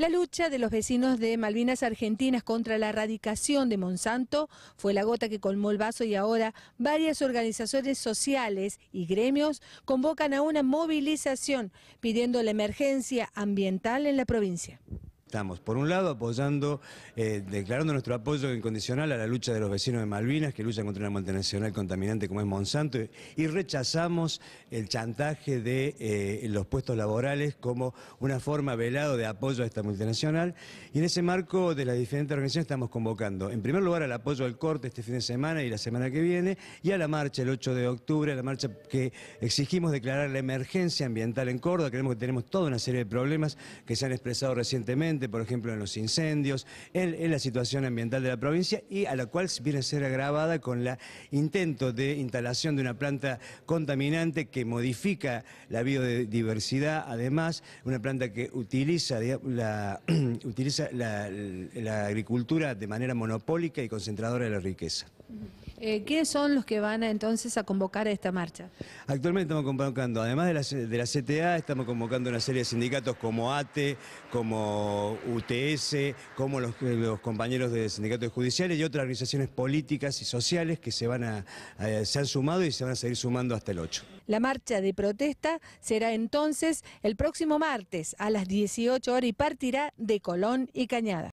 La lucha de los vecinos de Malvinas Argentinas contra la erradicación de Monsanto fue la gota que colmó el vaso y ahora varias organizaciones sociales y gremios convocan a una movilización pidiendo la emergencia ambiental en la provincia. Estamos, por un lado, apoyando, eh, declarando nuestro apoyo incondicional a la lucha de los vecinos de Malvinas, que luchan contra una multinacional contaminante como es Monsanto, y rechazamos el chantaje de eh, los puestos laborales como una forma velado de apoyo a esta multinacional. Y en ese marco de las diferentes organizaciones estamos convocando, en primer lugar, al apoyo al corte este fin de semana y la semana que viene, y a la marcha el 8 de octubre, a la marcha que exigimos declarar la emergencia ambiental en Córdoba. Creemos que tenemos toda una serie de problemas que se han expresado recientemente por ejemplo, en los incendios, en, la situación ambiental de la provincia y a la cual viene a ser agravada con el intento de instalación de una planta contaminante que modifica la biodiversidad, además, una planta que utiliza, la, la agricultura de manera monopólica y concentradora de la riqueza. Eh, ¿Quiénes son los que van entonces a convocar a esta marcha? Actualmente estamos convocando, además de la, CTA, estamos convocando una serie de sindicatos como ATE, como UTS, como los, compañeros de sindicatos judiciales y otras organizaciones políticas y sociales que se, van a, se han sumado y se van a seguir sumando hasta el 8. La marcha de protesta será entonces el próximo martes a las 18 horas y partirá de Colón y Cañada.